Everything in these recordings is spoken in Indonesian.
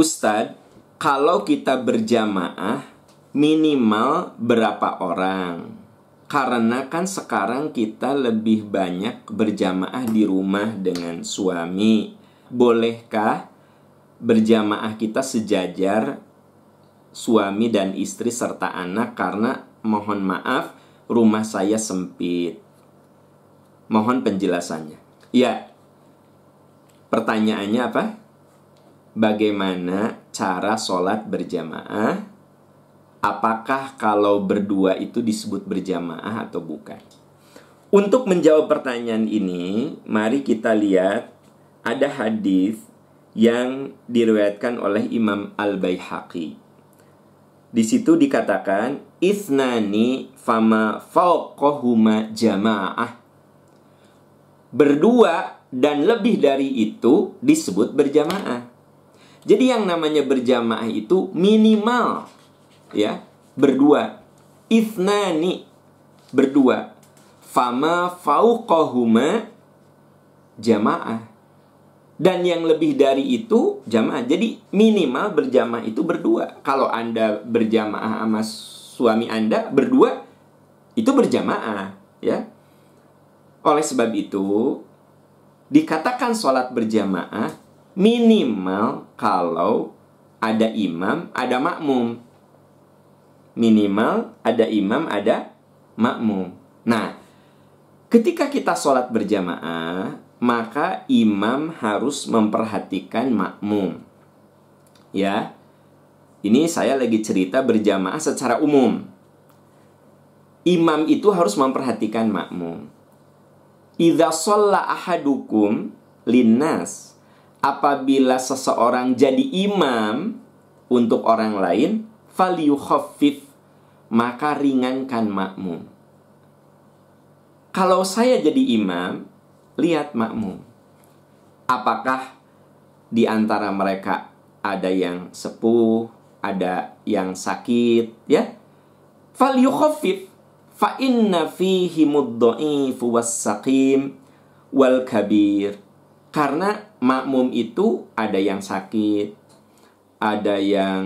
Ustadz, kalau kita berjamaah minimal berapa orang? Karena kan sekarang kita lebih banyak berjamaah di rumah dengan suami. Bolehkah berjamaah kita sejajar suami dan istri serta anak karena mohon maaf rumah saya sempit. Mohon penjelasannya. Ya. Pertanyaannya apa? bagaimana cara sholat berjamaah apakah kalau berdua itu disebut berjamaah atau bukan untuk menjawab pertanyaan ini mari kita lihat ada hadis yang diriwayatkan oleh Imam Al-Baihaqi di situ dikatakan isnani fama fauqahuma jamaah berdua dan lebih dari itu disebut berjamaah jadi yang namanya berjamaah itu minimal ya, berdua. Ithnani berdua. Fama fauqahuma jamaah. Dan yang lebih dari itu jamaah. Jadi minimal berjamaah itu berdua. Kalau Anda berjamaah sama suami Anda berdua itu berjamaah ya. Oleh sebab itu dikatakan sholat berjamaah Minimal kalau ada imam, ada makmum. Minimal ada imam, ada makmum. Nah, ketika kita sholat berjamaah, maka imam harus memperhatikan makmum. Ya, ini saya lagi cerita berjamaah secara umum. Imam itu harus memperhatikan makmum. Idza shalla ahadukum linnas apabila seseorang jadi imam untuk orang lain, khafif, maka ringankan makmum. Kalau saya jadi imam, lihat makmum. Apakah di antara mereka ada yang sepuh, ada yang sakit, ya? Falyukhaffif fa inna fihi mudda'ifu was wal kabir karena makmum itu ada yang sakit, ada yang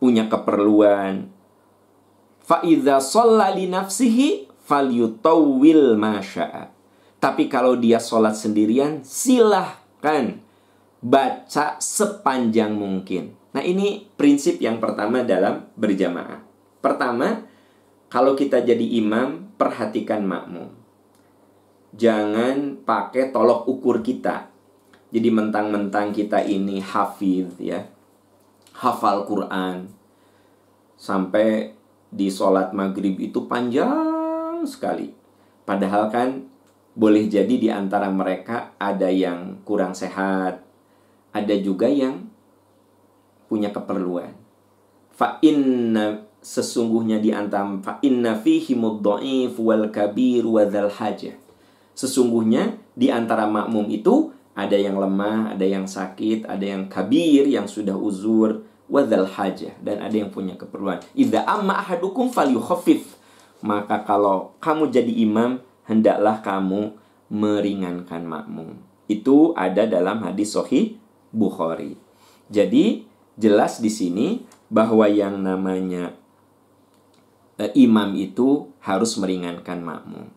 punya keperluan. Fa'idha sholla li nafsihi falyutawwil masya'a. Tapi kalau dia sholat sendirian, silahkan baca sepanjang mungkin. Nah ini prinsip yang pertama dalam berjamaah. Pertama, kalau kita jadi imam, perhatikan makmum. Jangan pakai tolok ukur kita jadi mentang-mentang kita ini hafid ya, hafal Quran, sampai di sholat maghrib itu panjang sekali. Padahal kan boleh jadi di antara mereka ada yang kurang sehat, ada juga yang punya keperluan. Fa sesungguhnya di antara fa inna fihi wal kabir wa Sesungguhnya di antara makmum itu ada yang lemah, ada yang sakit, ada yang kabir yang sudah uzur, wadhal hajah dan ada yang punya keperluan. Idza amma ahadukum Maka kalau kamu jadi imam, hendaklah kamu meringankan makmum. Itu ada dalam hadis sahih Bukhari. Jadi jelas di sini bahwa yang namanya e, imam itu harus meringankan makmum.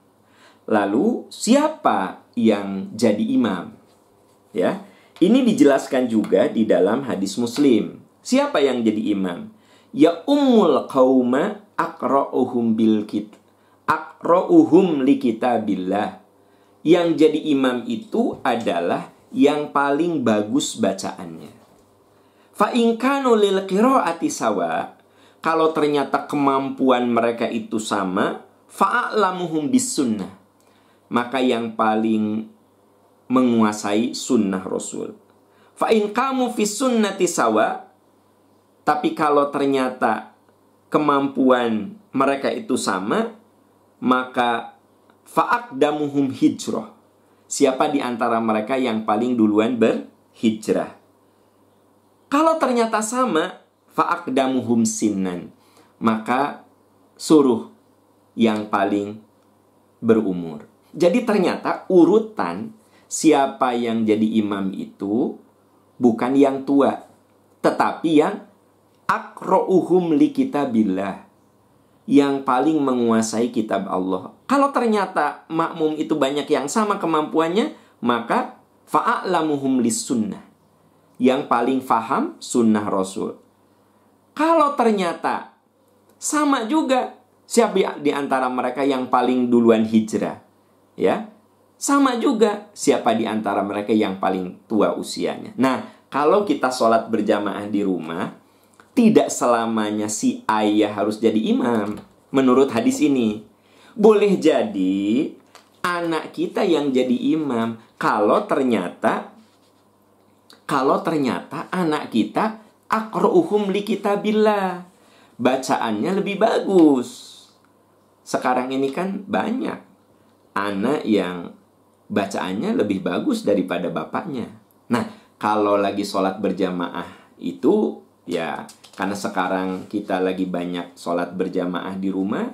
Lalu siapa yang jadi imam? ya. Ini dijelaskan juga di dalam hadis Muslim. Siapa yang jadi imam? Ya ummul qauma akra'uhum bil kit akra'uhum li kitabillah. Yang jadi imam itu adalah yang paling bagus bacaannya. Fa in kanu lil qiraati sawa, kalau ternyata kemampuan mereka itu sama, faalamuhum bis sunnah. Maka yang paling menguasai sunnah Rasul. Fa'in kamu fi sunnati sawa, tapi kalau ternyata kemampuan mereka itu sama, maka fa'ak fa'akdamuhum hijrah. Siapa di antara mereka yang paling duluan berhijrah? Kalau ternyata sama, fa'ak fa'akdamuhum sinan Maka suruh yang paling berumur. Jadi ternyata urutan siapa yang jadi imam itu bukan yang tua, tetapi yang akro'uhum li bila Yang paling menguasai kitab Allah. Kalau ternyata makmum itu banyak yang sama kemampuannya, maka fa'alamuhum li sunnah. Yang paling faham sunnah Rasul. Kalau ternyata sama juga siapa di antara mereka yang paling duluan hijrah, ya sama juga siapa di antara mereka yang paling tua usianya. Nah, kalau kita sholat berjamaah di rumah, tidak selamanya si ayah harus jadi imam. Menurut hadis ini, boleh jadi anak kita yang jadi imam kalau ternyata kalau ternyata anak kita akrohum li kitabillah bacaannya lebih bagus sekarang ini kan banyak anak yang bacaannya lebih bagus daripada bapaknya. Nah, kalau lagi sholat berjamaah itu ya karena sekarang kita lagi banyak sholat berjamaah di rumah,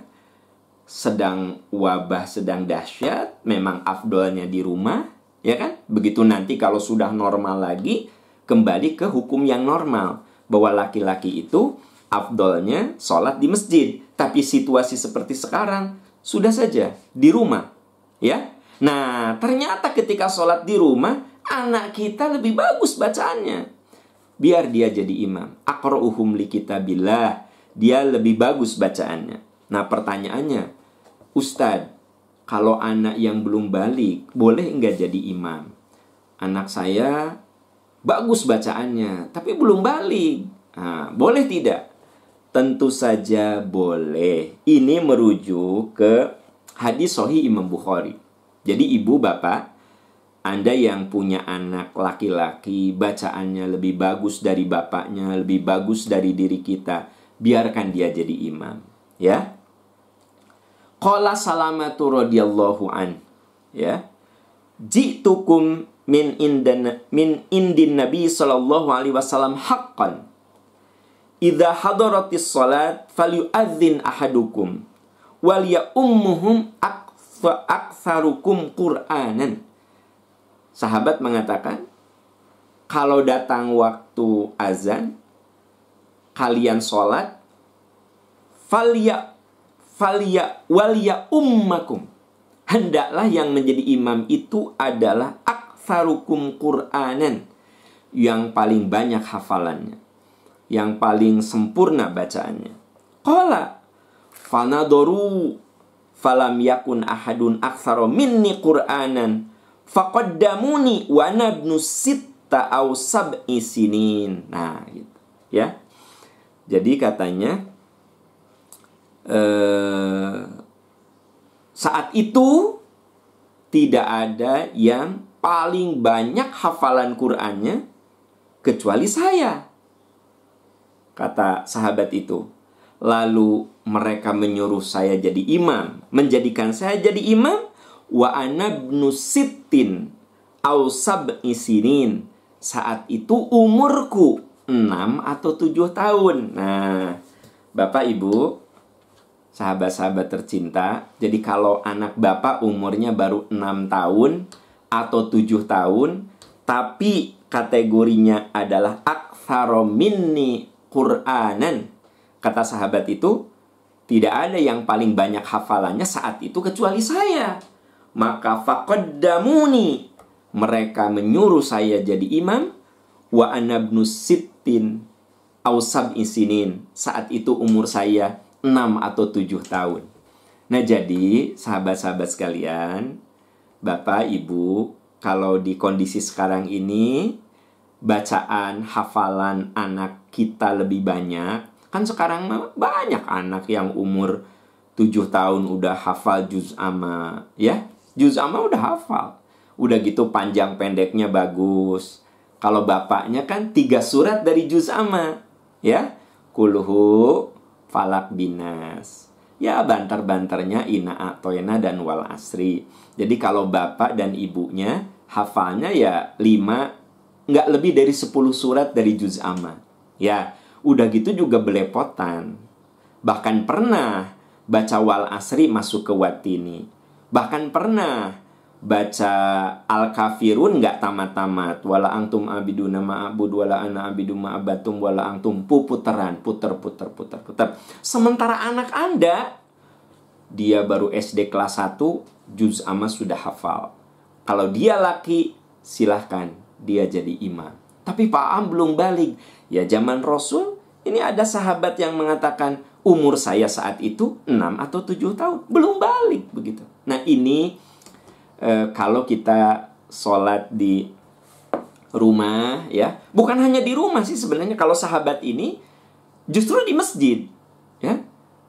sedang wabah sedang dahsyat, memang afdolnya di rumah, ya kan? Begitu nanti kalau sudah normal lagi, kembali ke hukum yang normal bahwa laki-laki itu afdolnya sholat di masjid. Tapi situasi seperti sekarang, sudah saja di rumah, ya Nah, ternyata ketika sholat di rumah, anak kita lebih bagus bacaannya. Biar dia jadi imam. Akro'uhum li kitabillah. Dia lebih bagus bacaannya. Nah, pertanyaannya, Ustadz, kalau anak yang belum balik, boleh nggak jadi imam? Anak saya bagus bacaannya, tapi belum balik. Nah, boleh tidak? Tentu saja boleh. Ini merujuk ke hadis Sohi Imam Bukhari. Jadi ibu bapak, Anda yang punya anak laki-laki bacaannya lebih bagus dari bapaknya, lebih bagus dari diri kita, biarkan dia jadi imam, ya. Qala Salamatu radiyallahu an, ya. Jitukum min indan min indin Nabi sallallahu alaihi wasallam haqqan. Idza hadaratis salat falyu'adzin ahadukum wal ya ummuhum ak fa aktsarukum Qur'anan. Sahabat mengatakan, kalau datang waktu azan, kalian sholat, falya falya walya ummakum. Hendaklah yang menjadi imam itu adalah aktsarukum Qur'anan, yang paling banyak hafalannya, yang paling sempurna bacaannya. Qala fanadoru falam yakun ahadun aksaro minni Qur'anan faqaddamuni wa nabnu sitta aw sab'i sinin. Nah, gitu. Ya. Jadi katanya eh, saat itu tidak ada yang paling banyak hafalan Qur'annya kecuali saya. Kata sahabat itu. Lalu mereka menyuruh saya jadi imam, menjadikan saya jadi imam wa anabnu sittin au isinin. Saat itu umurku 6 atau 7 tahun. Nah, Bapak Ibu, sahabat-sahabat tercinta, jadi kalau anak Bapak umurnya baru 6 tahun atau 7 tahun, tapi kategorinya adalah aktsara minni Qur'anan. Kata sahabat itu, tidak ada yang paling banyak hafalannya saat itu kecuali saya. Maka faqaddamuni. Mereka menyuruh saya jadi imam. Wa anabnu sittin ausab isinin. Saat itu umur saya enam atau tujuh tahun. Nah jadi sahabat-sahabat sekalian, Bapak, Ibu, kalau di kondisi sekarang ini bacaan hafalan anak kita lebih banyak Kan sekarang banyak anak yang umur 7 tahun udah hafal juz ama, ya. Juz ama udah hafal. Udah gitu panjang pendeknya bagus. Kalau bapaknya kan tiga surat dari juz ama, ya. Kuluhu falak binas. Ya bantar-bantarnya ina atoena dan wal asri. Jadi kalau bapak dan ibunya hafalnya ya lima nggak lebih dari sepuluh surat dari juz amma. Ya, Udah gitu juga belepotan. Bahkan pernah baca Wal Asri masuk ke Watini. Bahkan pernah baca Al-Kafirun gak tamat-tamat. Wala angtum nama abud, wala ana abidu ma'abatum, wala angtum puputeran, puter, puter, puter, puter. Sementara anak Anda, dia baru SD kelas 1, juz amma sudah hafal. Kalau dia laki, silahkan dia jadi imam. Tapi Pak Am belum balik. Ya zaman Rasul ini ada sahabat yang mengatakan umur saya saat itu 6 atau 7 tahun. Belum balik begitu. Nah ini e, kalau kita sholat di rumah ya. Bukan hanya di rumah sih sebenarnya kalau sahabat ini justru di masjid. Ya.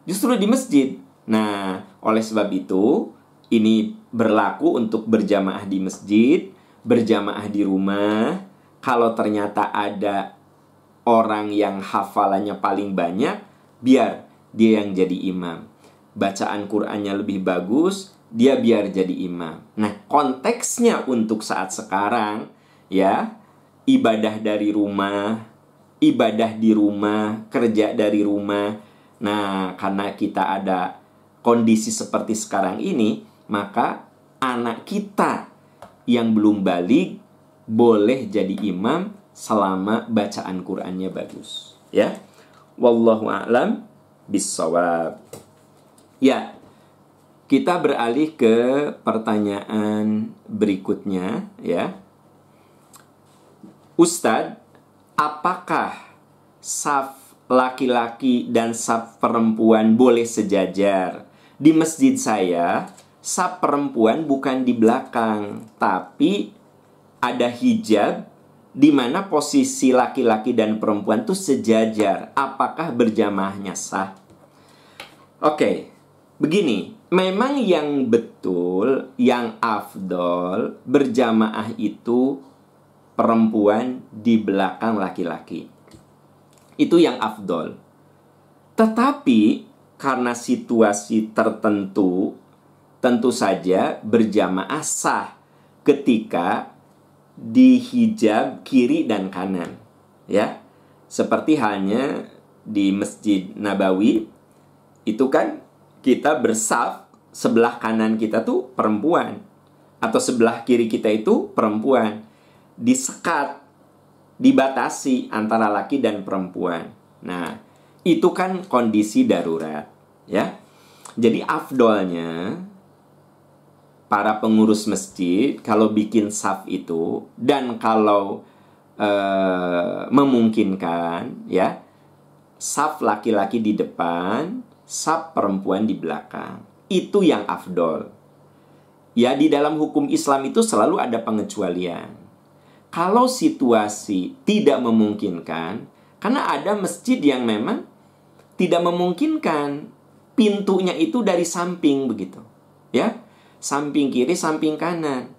Justru di masjid. Nah oleh sebab itu ini berlaku untuk berjamaah di masjid, berjamaah di rumah. Kalau ternyata ada orang yang hafalannya paling banyak, biar dia yang jadi imam. Bacaan Qur'annya lebih bagus, dia biar jadi imam. Nah, konteksnya untuk saat sekarang ya, ibadah dari rumah, ibadah di rumah, kerja dari rumah. Nah, karena kita ada kondisi seperti sekarang ini, maka anak kita yang belum balik boleh jadi imam selama bacaan Qur'annya bagus ya wallahu a'lam bisawab ya kita beralih ke pertanyaan berikutnya ya Ustadz apakah saf laki-laki dan saf perempuan boleh sejajar di masjid saya saf perempuan bukan di belakang tapi ada hijab di mana posisi laki-laki dan perempuan itu sejajar. Apakah berjamaahnya sah? Oke, okay, begini. Memang yang betul, yang afdol, berjamaah itu perempuan di belakang laki-laki. Itu yang afdol. Tetapi karena situasi tertentu, tentu saja berjamaah sah ketika di hijab kiri dan kanan ya seperti halnya di Masjid Nabawi itu kan kita bersaf sebelah kanan kita tuh perempuan atau sebelah kiri kita itu perempuan disekat dibatasi antara laki dan perempuan nah itu kan kondisi darurat ya jadi afdolnya para pengurus masjid kalau bikin saf itu dan kalau uh, memungkinkan ya saf laki-laki di depan, saf perempuan di belakang. Itu yang afdol. Ya di dalam hukum Islam itu selalu ada pengecualian. Kalau situasi tidak memungkinkan, karena ada masjid yang memang tidak memungkinkan pintunya itu dari samping begitu. Ya, samping kiri, samping kanan.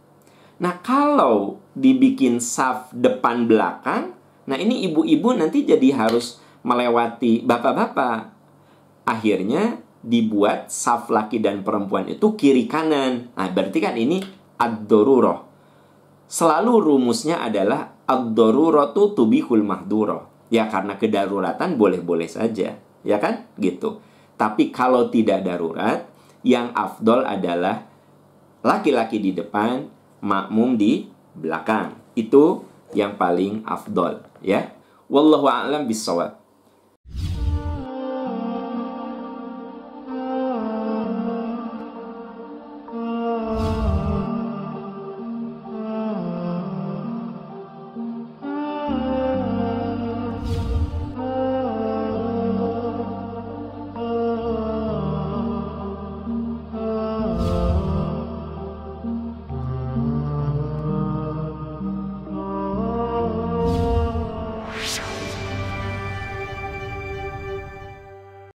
Nah, kalau dibikin saf depan belakang, nah ini ibu-ibu nanti jadi harus melewati bapak-bapak. Akhirnya dibuat saf laki dan perempuan itu kiri kanan. Nah, berarti kan ini ad Selalu rumusnya adalah ad-daruratu tubihul mahduroh. Ya karena kedaruratan boleh-boleh saja, ya kan? Gitu. Tapi kalau tidak darurat, yang afdol adalah laki-laki di depan, makmum di belakang. Itu yang paling afdol, ya. Wallahu a'lam bissawab.